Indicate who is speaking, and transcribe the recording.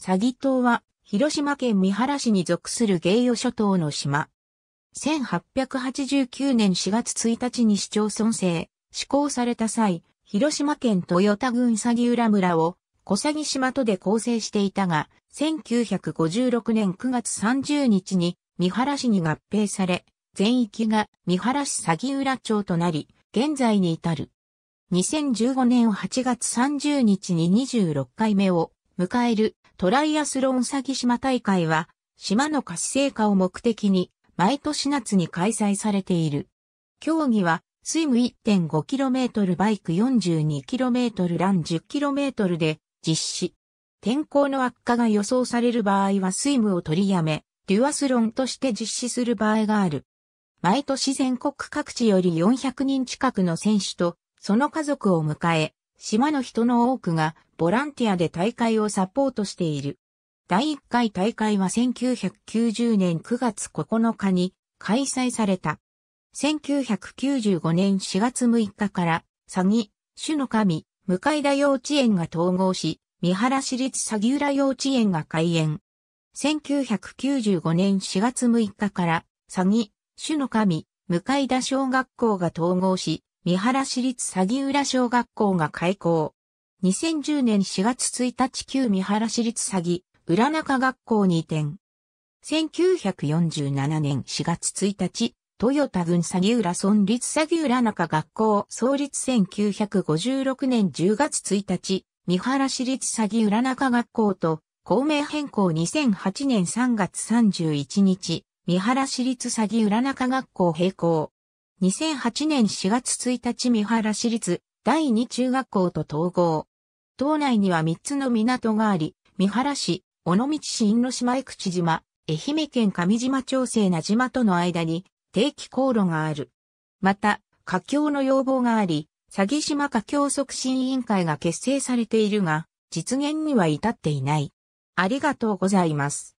Speaker 1: 詐欺島は、広島県三原市に属する芸予諸島の島。1889年4月1日に市町村制、施行された際、広島県豊田郡欺浦村を小詐欺島とで構成していたが、1956年9月30日に三原市に合併され、全域が三原市詐欺浦町となり、現在に至る。2015年8月30日に26回目を迎えるトライアスロン先島大会は、島の活性化を目的に、毎年夏に開催されている。競技は、スイム 1.5km バイク 42km ラン 10km で実施。天候の悪化が予想される場合はスイムを取りやめ、デュアスロンとして実施する場合がある。毎年全国各地より400人近くの選手と、その家族を迎え、島の人の多くがボランティアで大会をサポートしている。第1回大会は1990年9月9日に開催された。1995年4月6日から、詐欺、種の神、向田幼稚園が統合し、三原市立詐欺浦幼稚園が開園。1995年4月6日から、詐欺、種の神、向田小学校が統合し、三原市立鷺浦小学校が開校。2010年4月1日旧三原市立鷺浦中学校に移転。1947年4月1日、豊田郡鷺浦村立鷺浦中学校創立1956年10月1日、三原市立鷺浦中学校と校名変更2008年3月31日、三原市立鷺浦中学校閉校。2008年4月1日三原市立第二中学校と統合。島内には3つの港があり、三原市、尾道市因島江口島、愛媛県上島町西名島との間に定期航路がある。また、佳境の要望があり、詐欺島佳境促進委員会が結成されているが、実現には至っていない。ありがとうございます。